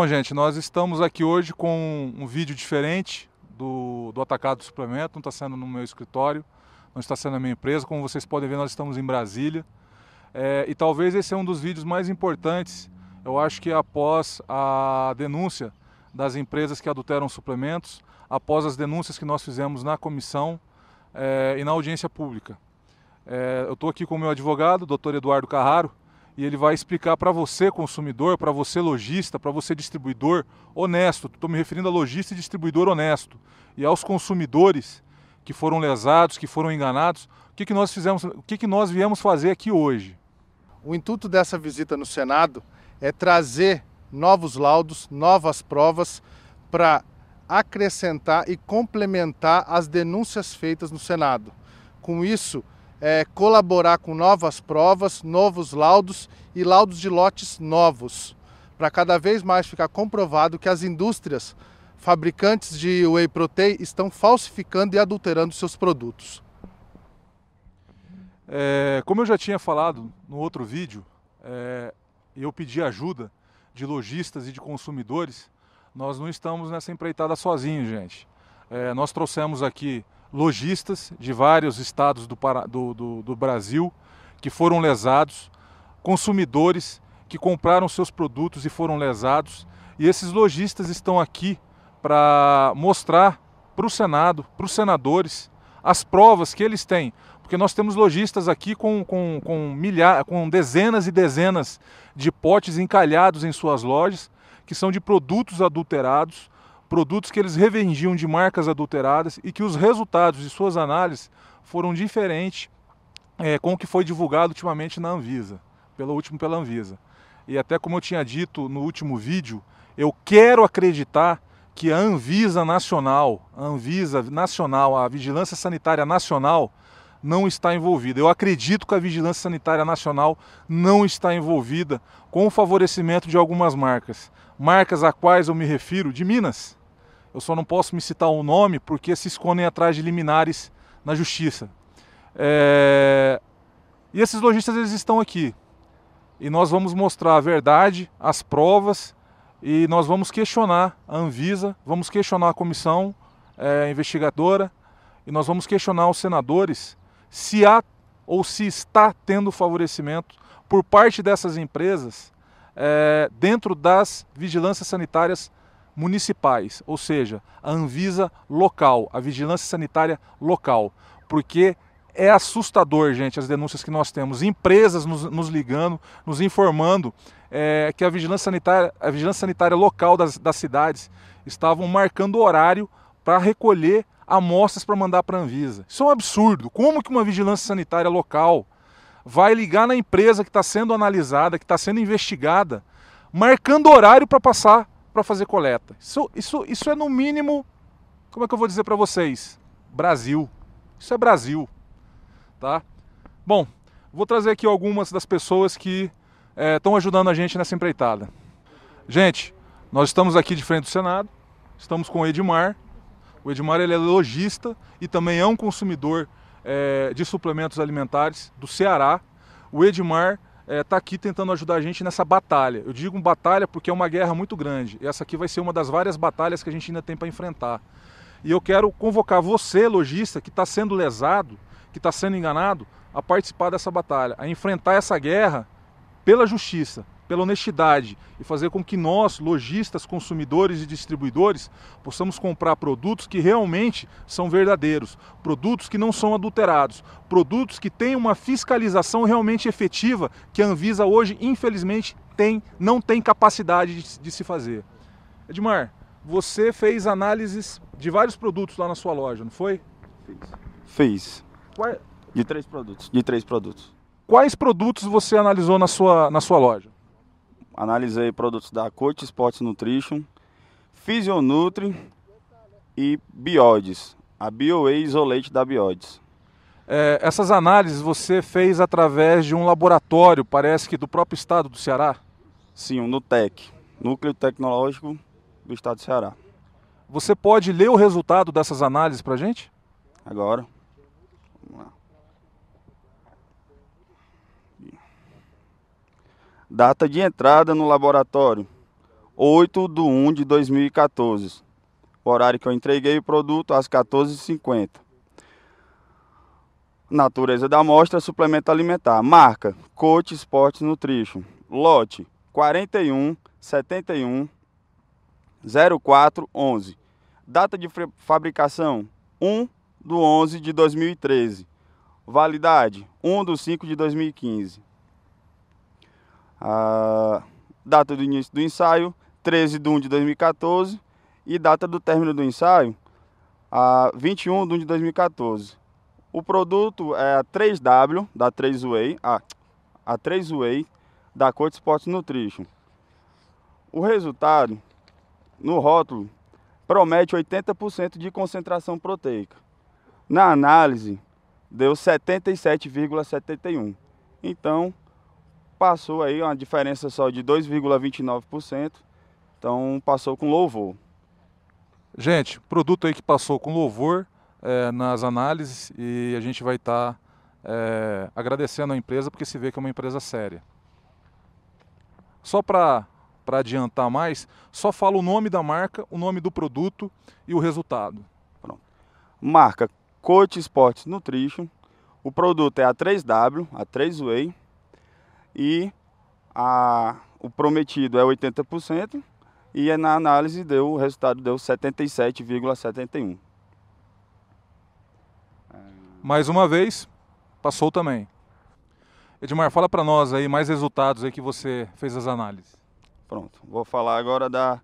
Bom, gente, nós estamos aqui hoje com um vídeo diferente do, do Atacado Suplemento, não está sendo no meu escritório, não está sendo na minha empresa. Como vocês podem ver, nós estamos em Brasília. É, e talvez esse é um dos vídeos mais importantes, eu acho que após a denúncia das empresas que adulteram suplementos, após as denúncias que nós fizemos na comissão é, e na audiência pública. É, eu estou aqui com o meu advogado, o doutor Eduardo Carraro, e ele vai explicar para você consumidor, para você lojista, para você distribuidor honesto. Estou me referindo a lojista e distribuidor honesto e aos consumidores que foram lesados, que foram enganados. O que, que nós fizemos? O que, que nós viemos fazer aqui hoje? O intuito dessa visita no Senado é trazer novos laudos, novas provas para acrescentar e complementar as denúncias feitas no Senado. Com isso é, colaborar com novas provas, novos laudos e laudos de lotes novos, para cada vez mais ficar comprovado que as indústrias fabricantes de whey protein estão falsificando e adulterando seus produtos. É, como eu já tinha falado no outro vídeo, é, eu pedi ajuda de lojistas e de consumidores. Nós não estamos nessa empreitada sozinhos, gente. É, nós trouxemos aqui lojistas de vários estados do, do, do, do Brasil que foram lesados, consumidores que compraram seus produtos e foram lesados. E esses lojistas estão aqui para mostrar para o Senado, para os senadores, as provas que eles têm. Porque nós temos lojistas aqui com, com, com, milhares, com dezenas e dezenas de potes encalhados em suas lojas, que são de produtos adulterados, produtos que eles revendiam de marcas adulteradas e que os resultados de suas análises foram diferentes é, com o que foi divulgado ultimamente na Anvisa, pelo último pela Anvisa. E até como eu tinha dito no último vídeo, eu quero acreditar que a Anvisa Nacional, a Anvisa Nacional, a Vigilância Sanitária Nacional, não está envolvida. Eu acredito que a Vigilância Sanitária Nacional não está envolvida com o favorecimento de algumas marcas. Marcas a quais eu me refiro de Minas. Eu só não posso me citar o um nome porque se escondem atrás de liminares na justiça. É... E esses lojistas eles estão aqui. E nós vamos mostrar a verdade, as provas e nós vamos questionar a Anvisa, vamos questionar a comissão é, investigadora e nós vamos questionar os senadores se há ou se está tendo favorecimento por parte dessas empresas é, dentro das vigilâncias sanitárias municipais, ou seja, a Anvisa local, a vigilância sanitária local, porque é assustador, gente, as denúncias que nós temos. Empresas nos, nos ligando, nos informando é, que a vigilância sanitária, a vigilância sanitária local das, das cidades estavam marcando horário para recolher amostras para mandar para a Anvisa. Isso é um absurdo. Como que uma vigilância sanitária local vai ligar na empresa que está sendo analisada, que está sendo investigada, marcando horário para passar para fazer coleta. Isso, isso, isso é no mínimo, como é que eu vou dizer para vocês? Brasil. Isso é Brasil, tá? Bom, vou trazer aqui algumas das pessoas que estão eh, é, ajudando a gente nessa empreitada. Gente, nós estamos aqui de frente do Senado, estamos com o Edmar. O Edmar ele é lojista e também é um consumidor é, de suplementos alimentares do Ceará. O Edmar está é, tá aqui tentando ajudar a gente nessa batalha. Eu digo batalha porque é uma guerra muito grande. E essa aqui vai ser uma das várias batalhas que a gente ainda tem para enfrentar. E eu quero convocar você, lojista, que está sendo lesado, que está sendo enganado, a participar dessa batalha, a enfrentar essa guerra pela justiça, pela honestidade e fazer com que nós, lojistas, consumidores e distribuidores, possamos comprar produtos que realmente são verdadeiros, produtos que não são adulterados, produtos que têm uma fiscalização realmente efetiva que a Anvisa hoje, infelizmente, tem, não tem capacidade de, de se fazer. Edmar, você fez análises de vários produtos lá na sua loja, não foi? Fiz. Fiz. De três produtos. De três produtos. Quais produtos você analisou na sua, na sua loja? Analisei produtos da Coach Sports Nutrition, Physionutri e Biodes, a BioA Isolate da Biodes. É, essas análises você fez através de um laboratório, parece que do próprio estado do Ceará? Sim, o NUTEC, Núcleo Tecnológico do Estado do Ceará. Você pode ler o resultado dessas análises para gente? Agora. Vamos lá. Data de entrada no laboratório: 8 de 1 de 2014. O horário que eu entreguei o produto às 14h50. Natureza da amostra: suplemento alimentar. Marca: Coach Sport Nutrition. Lote: 41 71 04 11. Data de fabricação: 1 de 11 de 2013. Validade: 1 de 5 de 2015 a data do início do ensaio, 13 de 1 de 2014, e data do término do ensaio, a 21 de 1 de 2014. O produto é a 3W da 3Way, a, a 3Way da Coach Sports Nutrition. O resultado no rótulo promete 80% de concentração proteica. Na análise deu 77,71. Então, passou aí uma diferença só de 2,29%, então passou com louvor. Gente, produto aí que passou com louvor é, nas análises e a gente vai estar tá, é, agradecendo a empresa porque se vê que é uma empresa séria. Só para adiantar mais, só fala o nome da marca, o nome do produto e o resultado. Pronto. Marca Coach Sports Nutrition. O produto é a 3W, a 3Way, e a, o prometido é 80% e é na análise deu, o resultado deu 77,71. Mais uma vez, passou também. Edmar, fala para nós aí mais resultados aí que você fez as análises. Pronto, vou falar agora da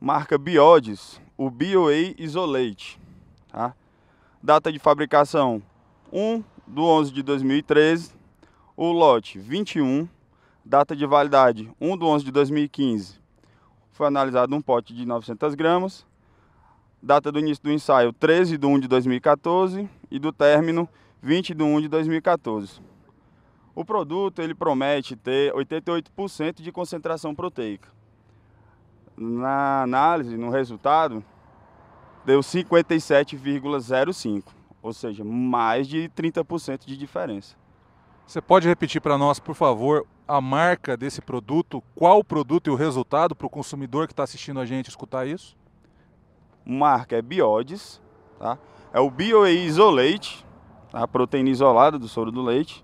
marca Biodes, o BioA Isolate. Tá? Data de fabricação 1 do 11 de 2013, o lote 21, data de validade 1 de 11 de 2015. Foi analisado um pote de 900 gramas, data do início do ensaio 13 de 1 de 2014 e do término 20 de 1 de 2014. O produto ele promete ter 88% de concentração proteica. Na análise, no resultado, deu 57,05, ou seja, mais de 30% de diferença. Você pode repetir para nós, por favor, a marca desse produto, qual o produto e o resultado para o consumidor que está assistindo a gente escutar isso? Marca é Biodes, tá? é o BioE Isolate, a tá? proteína isolada do soro do leite,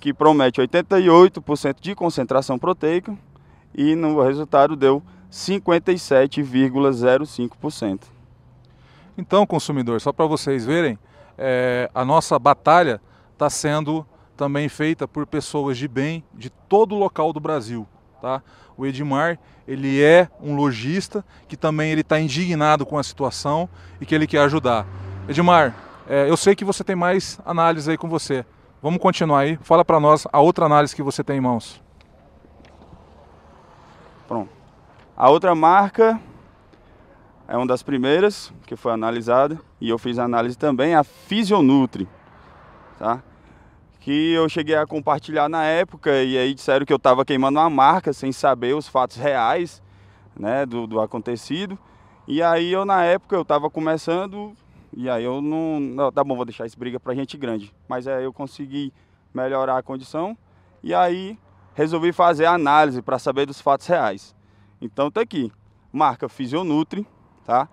que promete 88% de concentração proteica e no resultado deu 57,05%. Então, consumidor, só para vocês verem, é, a nossa batalha está sendo também feita por pessoas de bem de todo o local do Brasil. Tá? O Edmar ele é um lojista que também ele está indignado com a situação e que ele quer ajudar. Edmar, é, eu sei que você tem mais análise aí com você. Vamos continuar aí. Fala para nós a outra análise que você tem em mãos. Pronto. A outra marca é uma das primeiras que foi analisada e eu fiz a análise também a Fisionutri, tá? que eu cheguei a compartilhar na época e aí disseram que eu estava queimando uma marca sem saber os fatos reais né, do, do acontecido. E aí eu na época eu estava começando e aí eu não, não, tá bom, vou deixar isso briga para gente grande. Mas aí eu consegui melhorar a condição e aí resolvi fazer a análise para saber dos fatos reais. Então tá aqui, marca Fisionutri, tá?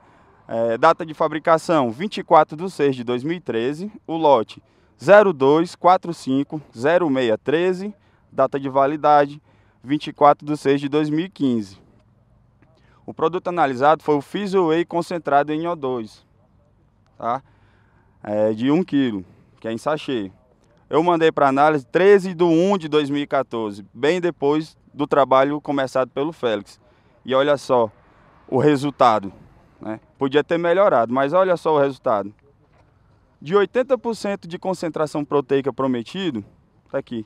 É, data de fabricação 24 de 6 de 2013, o lote 02450613 data de validade 24 de 6 de 2015. O produto analisado foi o Fizzway concentrado em O2, tá? É, de 1 kg, que é em sachê. Eu mandei para análise 13 de 1 de 2014, bem depois do trabalho começado pelo Félix. E olha só o resultado. Né? Podia ter melhorado, mas olha só o resultado de 80% de concentração proteica prometido, está aqui,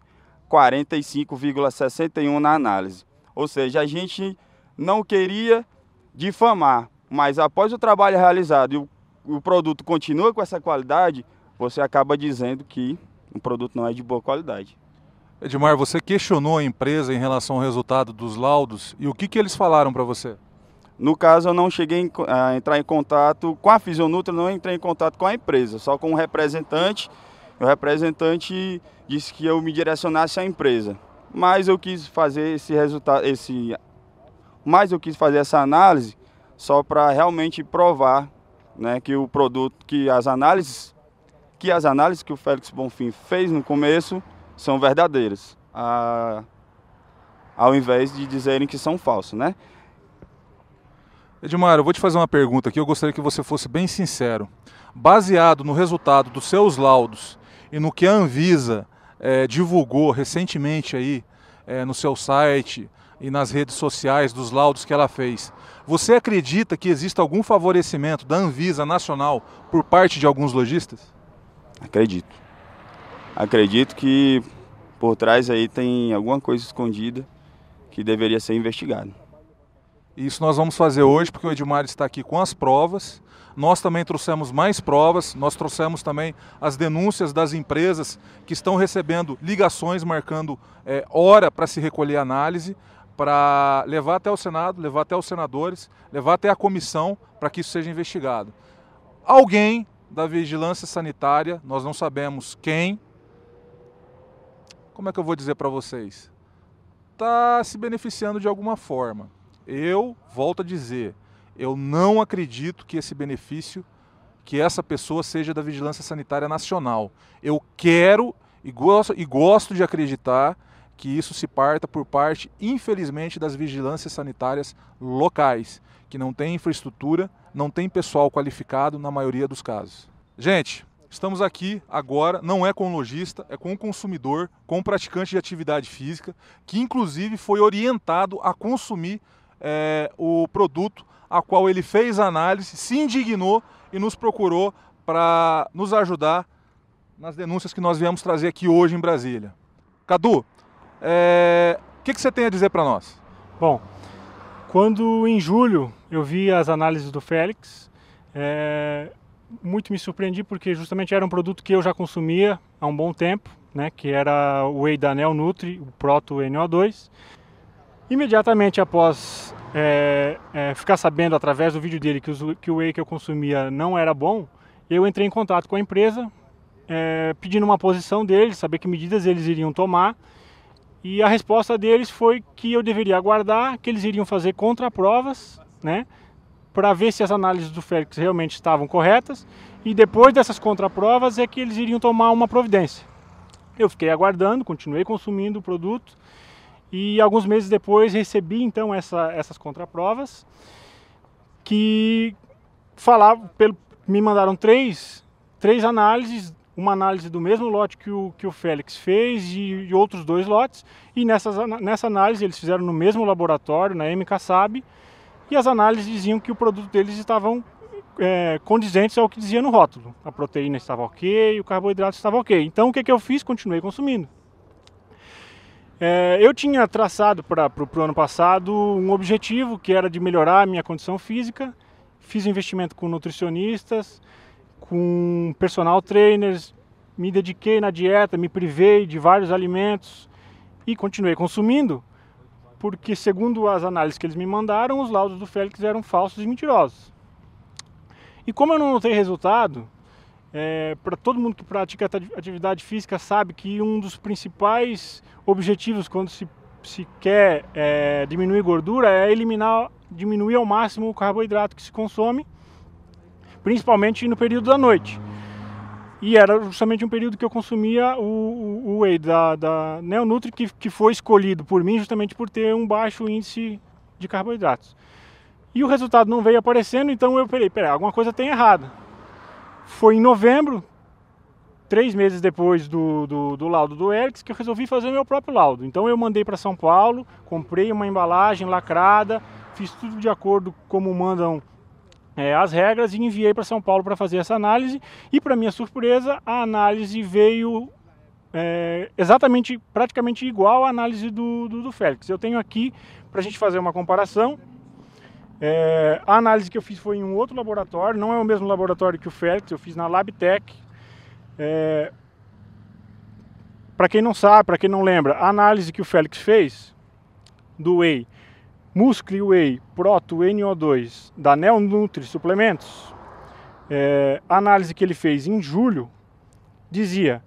45,61 na análise. Ou seja, a gente não queria difamar, mas após o trabalho realizado e o, o produto continua com essa qualidade, você acaba dizendo que o produto não é de boa qualidade. Edmar, você questionou a empresa em relação ao resultado dos laudos e o que, que eles falaram para você? No caso, eu não cheguei a entrar em contato com a Fisionutra, não entrei em contato com a empresa, só com o representante. O representante disse que eu me direcionasse à empresa. Mas eu quis fazer esse resultado, esse mas eu quis fazer essa análise só para realmente provar, né, que o produto, que as análises que as análises que o Félix Bonfim fez no começo são verdadeiras, a, ao invés de dizerem que são falsas, né? Edmar, eu vou te fazer uma pergunta aqui, eu gostaria que você fosse bem sincero. Baseado no resultado dos seus laudos e no que a Anvisa é, divulgou recentemente aí é, no seu site e nas redes sociais dos laudos que ela fez, você acredita que existe algum favorecimento da Anvisa nacional por parte de alguns lojistas? Acredito. Acredito que por trás aí tem alguma coisa escondida que deveria ser investigada. Isso nós vamos fazer hoje, porque o Edmar está aqui com as provas. Nós também trouxemos mais provas, nós trouxemos também as denúncias das empresas que estão recebendo ligações marcando é, hora para se recolher análise, para levar até o Senado, levar até os senadores, levar até a comissão para que isso seja investigado. Alguém da vigilância sanitária, nós não sabemos quem, como é que eu vou dizer para vocês? Está se beneficiando de alguma forma. Eu volto a dizer, eu não acredito que esse benefício, que essa pessoa seja da Vigilância Sanitária Nacional. Eu quero e gosto, e gosto de acreditar que isso se parta por parte, infelizmente, das vigilâncias sanitárias locais, que não tem infraestrutura, não tem pessoal qualificado na maioria dos casos. Gente, estamos aqui agora, não é com o lojista, é com o consumidor, com o praticante de atividade física, que inclusive foi orientado a consumir é, o produto a qual ele fez análise, se indignou e nos procurou para nos ajudar nas denúncias que nós viemos trazer aqui hoje em Brasília. Cadu, é, o é, que, que você tem a dizer para nós? Bom, quando em julho eu vi as análises do Félix, é, muito me surpreendi porque justamente era um produto que eu já consumia há um bom tempo, né, que era o Whey da Nel Nutri, o Proto NO2. Imediatamente após é, é, ficar sabendo através do vídeo dele que, os, que o whey que eu consumia não era bom, eu entrei em contato com a empresa, é, pedindo uma posição deles, saber que medidas eles iriam tomar. E a resposta deles foi que eu deveria aguardar, que eles iriam fazer contraprovas, né, para ver se as análises do Félix realmente estavam corretas. E depois dessas contraprovas é que eles iriam tomar uma providência. Eu fiquei aguardando, continuei consumindo o produto e alguns meses depois recebi então essa, essas contraprovas que falavam, pelo, me mandaram três, três análises, uma análise do mesmo lote que o, que o Félix fez e, e outros dois lotes. E nessas, nessa análise eles fizeram no mesmo laboratório, na MKSAB, e as análises diziam que o produto deles estavam é, condizentes ao que dizia no rótulo. A proteína estava ok, o carboidrato estava ok. Então o que, que eu fiz? Continuei consumindo. É, eu tinha traçado para o ano passado um objetivo que era de melhorar a minha condição física. Fiz investimento com nutricionistas, com personal trainers, me dediquei na dieta, me privei de vários alimentos e continuei consumindo, porque segundo as análises que eles me mandaram, os laudos do Félix eram falsos e mentirosos. E como eu não notei resultado, é, para todo mundo que pratica atividade física sabe que um dos principais objetivos quando se, se quer é, diminuir gordura é eliminar, diminuir ao máximo o carboidrato que se consome, principalmente no período da noite. E era justamente um período que eu consumia o, o, o whey da, da Neonutri, que, que foi escolhido por mim justamente por ter um baixo índice de carboidratos. E o resultado não veio aparecendo, então eu falei, peraí, alguma coisa tem errado foi em novembro, três meses depois do, do, do laudo do Erics, que eu resolvi fazer meu próprio laudo. Então eu mandei para São Paulo, comprei uma embalagem lacrada, fiz tudo de acordo como mandam é, as regras e enviei para São Paulo para fazer essa análise. E para minha surpresa, a análise veio é, exatamente, praticamente igual à análise do, do, do Félix. Eu tenho aqui para a gente fazer uma comparação. É, a análise que eu fiz foi em um outro laboratório, não é o mesmo laboratório que o Félix, eu fiz na LabTech. É, para quem não sabe, para quem não lembra, a análise que o Félix fez do whey, Muscle Whey Proto NO2 da Neonutri Suplementos, é, a análise que ele fez em julho dizia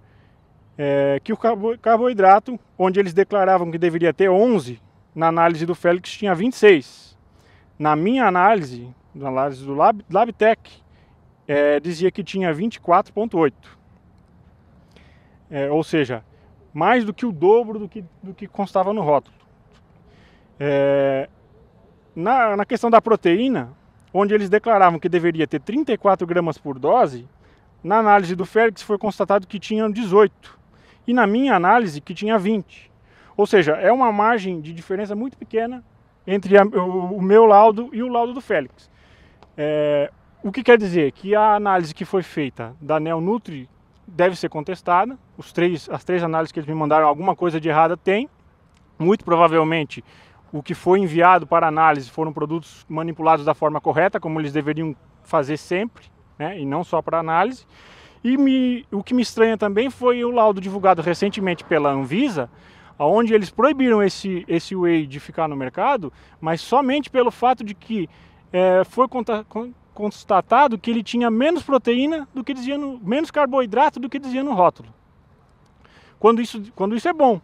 é, que o carboidrato, onde eles declaravam que deveria ter 11, na análise do Félix tinha 26. Na minha análise, na análise do Lab, LabTech, é, dizia que tinha 24,8. É, ou seja, mais do que o dobro do que, do que constava no rótulo. É, na, na questão da proteína, onde eles declaravam que deveria ter 34 gramas por dose, na análise do Félix foi constatado que tinha 18 e na minha análise que tinha 20. Ou seja, é uma margem de diferença muito pequena entre a, o, o, meu laudo e o laudo do Félix. É, o que quer dizer? Que a análise que foi feita da Nel Nutri deve ser contestada. Os três, as três análises que eles me mandaram, alguma coisa de errada tem. Muito provavelmente o que foi enviado para análise foram produtos manipulados da forma correta, como eles deveriam fazer sempre, né? e não só para análise. E me, o que me estranha também foi o laudo divulgado recentemente pela Anvisa, onde eles proibiram esse, esse whey de ficar no mercado, mas somente pelo fato de que é, foi conta, constatado que ele tinha menos proteína do que dizia no, menos carboidrato do que dizia no rótulo. Quando isso, quando isso é bom.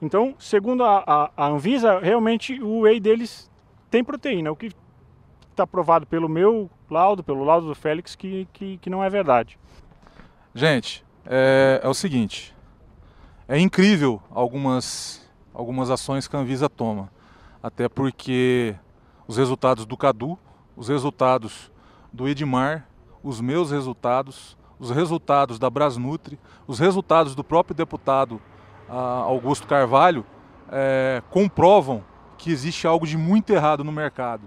Então, segundo a, a, a Anvisa, realmente o whey deles tem proteína, o que está provado pelo meu laudo, pelo laudo do Félix, que, que, que não é verdade. Gente, é, é o seguinte, é incrível algumas, algumas ações que a Anvisa toma, até porque os resultados do CADU, os resultados do Edmar, os meus resultados, os resultados da Brasnutri, os resultados do próprio deputado ah, Augusto Carvalho é, comprovam que existe algo de muito errado no mercado.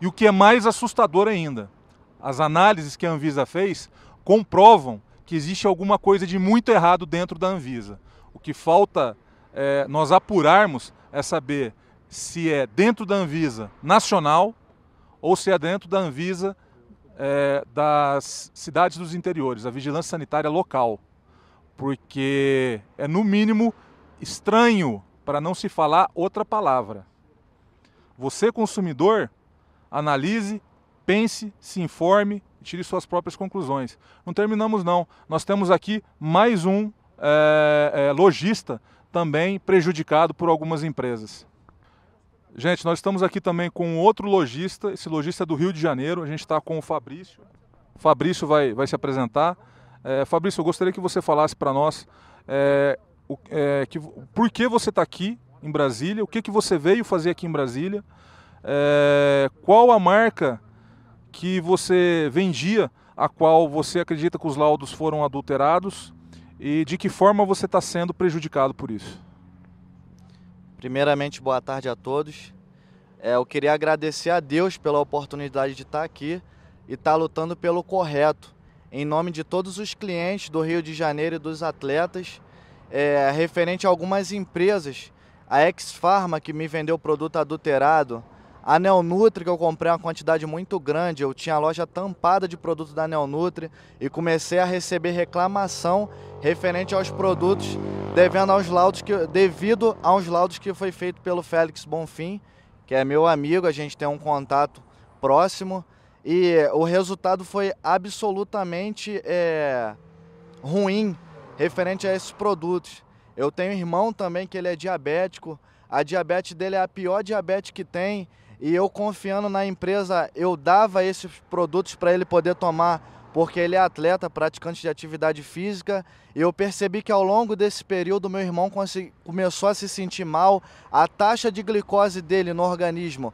E o que é mais assustador ainda, as análises que a Anvisa fez comprovam que existe alguma coisa de muito errado dentro da Anvisa. O que falta é, nós apurarmos é saber se é dentro da Anvisa nacional ou se é dentro da Anvisa é, das cidades dos interiores, a vigilância sanitária local. Porque é, no mínimo, estranho, para não se falar outra palavra. Você, consumidor, analise, pense, se informe e tire suas próprias conclusões. Não terminamos, não. Nós temos aqui mais um é, é, lojista também prejudicado por algumas empresas. Gente, nós estamos aqui também com outro lojista, esse lojista é do Rio de Janeiro, a gente está com o Fabrício. Fabrício vai, vai se apresentar. É, Fabrício, eu gostaria que você falasse para nós é, o, é, que, por que você está aqui em Brasília, o que, que você veio fazer aqui em Brasília, é, qual a marca que você vendia, a qual você acredita que os laudos foram adulterados e de que forma você está sendo prejudicado por isso. Primeiramente, boa tarde a todos. É, eu queria agradecer a Deus pela oportunidade de estar tá aqui e estar tá lutando pelo correto, em nome de todos os clientes do Rio de Janeiro e dos atletas, é, referente a algumas empresas. A Ex que me vendeu produto adulterado, a Neonutri, que eu comprei uma quantidade muito grande, eu tinha a loja tampada de produtos da Neonutri e comecei a receber reclamação referente aos produtos devendo aos laudos que, devido aos laudos que foi feito pelo Félix Bonfim, que é meu amigo, a gente tem um contato próximo, e o resultado foi absolutamente é, ruim referente a esses produtos. Eu tenho um irmão também que ele é diabético, a diabetes dele é a pior diabetes que tem, e eu confiando na empresa, eu dava esses produtos para ele poder tomar, porque ele é atleta, praticante de atividade física. E eu percebi que ao longo desse período meu irmão começou a se sentir mal, a taxa de glicose dele no organismo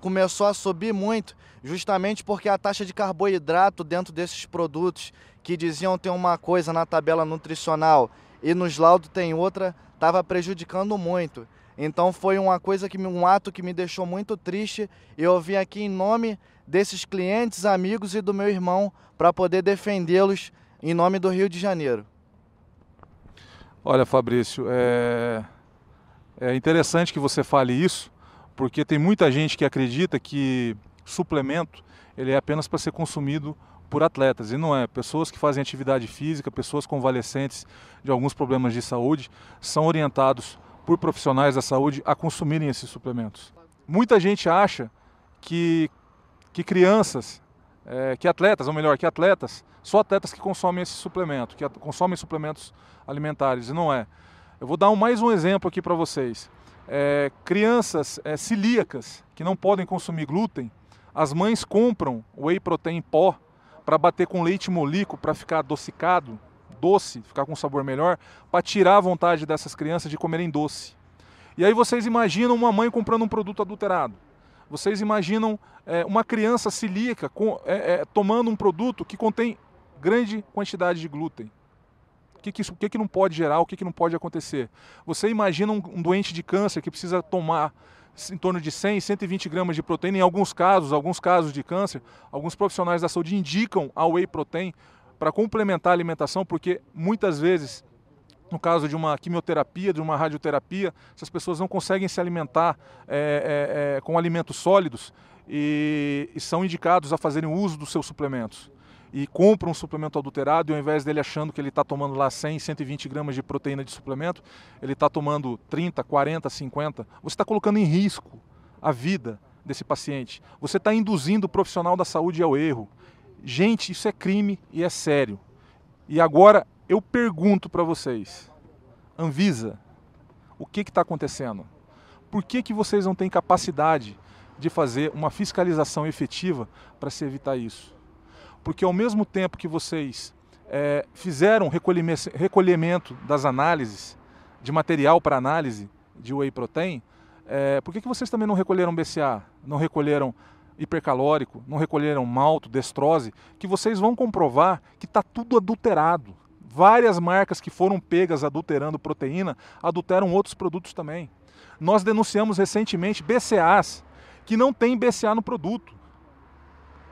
começou a subir muito, justamente porque a taxa de carboidrato dentro desses produtos que diziam ter uma coisa na tabela nutricional e nos laudos tem outra, estava prejudicando muito. Então foi uma coisa que um ato que me deixou muito triste. Eu vim aqui em nome desses clientes, amigos e do meu irmão para poder defendê-los em nome do Rio de Janeiro. Olha, Fabrício, é... é interessante que você fale isso, porque tem muita gente que acredita que suplemento ele é apenas para ser consumido por atletas, e não é. Pessoas que fazem atividade física, pessoas convalescentes de alguns problemas de saúde, são orientados por profissionais da saúde a consumirem esses suplementos. Muita gente acha que, que crianças, é, que atletas, ou melhor, que atletas, só atletas que consomem esse suplemento, que consomem suplementos alimentares, e não é. Eu vou dar mais um exemplo aqui para vocês. É, crianças é, celíacas que não podem consumir glúten, as mães compram whey protein pó para bater com leite molico para ficar adocicado doce, ficar com um sabor melhor, para tirar a vontade dessas crianças de comerem doce. E aí vocês imaginam uma mãe comprando um produto adulterado. Vocês imaginam é, uma criança celíaca com, é, é, tomando um produto que contém grande quantidade de glúten. O que, que, isso, o que, que não pode gerar, o que, que não pode acontecer? Você imagina um, um doente de câncer que precisa tomar em torno de 100, 120 gramas de proteína, em alguns casos, alguns casos de câncer, alguns profissionais da saúde indicam a whey protein para complementar a alimentação, porque muitas vezes no caso de uma quimioterapia, de uma radioterapia, essas pessoas não conseguem se alimentar é, é, é, com alimentos sólidos e, e, são indicados a fazerem uso dos seus suplementos. E compram um suplemento adulterado e ao invés dele achando que ele está tomando lá 100, 120 gramas de proteína de suplemento, ele está tomando 30, 40, 50. Você está colocando em risco a vida desse paciente. Você está induzindo o profissional da saúde ao erro. Gente, isso é crime e é sério. E agora eu pergunto para vocês, Anvisa, o que está acontecendo? Por que, que vocês não têm capacidade de fazer uma fiscalização efetiva para se evitar isso? Porque ao mesmo tempo que vocês é, fizeram recolhimento das análises, de material para análise de whey protein, é, por que, que vocês também não recolheram BCA, não recolheram hipercalórico, não recolheram malto, destrose, que vocês vão comprovar que está tudo adulterado. Várias marcas que foram pegas adulterando proteína adulteram outros produtos também. Nós denunciamos recentemente BCAs que não tem BCA no produto.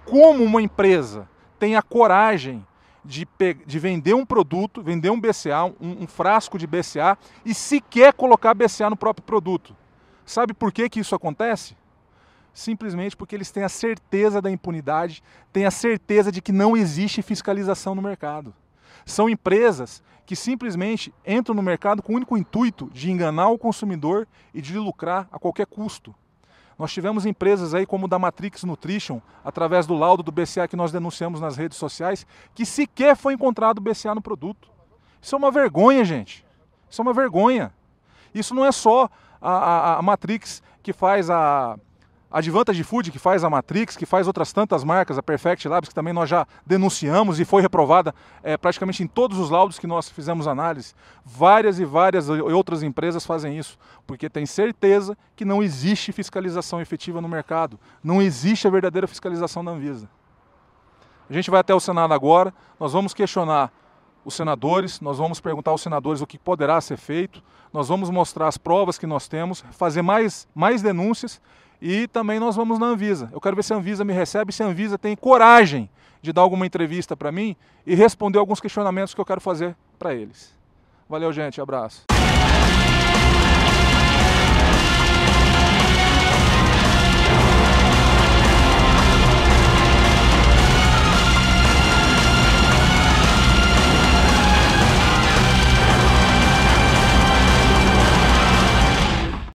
Como uma empresa tem a coragem de, de vender um produto, vender um BCA, um, um frasco de BCA e sequer colocar BCA no próprio produto? Sabe por que, que isso acontece? simplesmente porque eles têm a certeza da impunidade, têm a certeza de que não existe fiscalização no mercado. São empresas que simplesmente entram no mercado com o único intuito de enganar o consumidor e de lucrar a qualquer custo. Nós tivemos empresas aí como da Matrix Nutrition, através do laudo do BCA que nós denunciamos nas redes sociais, que sequer foi encontrado BCA no produto. Isso é uma vergonha, gente. Isso é uma vergonha. Isso não é só a, a, a Matrix que faz a, a Advantage Food, que faz a Matrix, que faz outras tantas marcas, a Perfect Labs, que também nós já denunciamos e foi reprovada é, praticamente em todos os laudos que nós fizemos análise. Várias e várias outras empresas fazem isso, porque tem certeza que não existe fiscalização efetiva no mercado. Não existe a verdadeira fiscalização da Anvisa. A gente vai até o Senado agora, nós vamos questionar os senadores, nós vamos perguntar aos senadores o que poderá ser feito, nós vamos mostrar as provas que nós temos, fazer mais, mais denúncias e também nós vamos na Anvisa. Eu quero ver se a Anvisa me recebe, se a Anvisa tem coragem de dar alguma entrevista para mim e responder alguns questionamentos que eu quero fazer para eles. Valeu, gente. Abraço.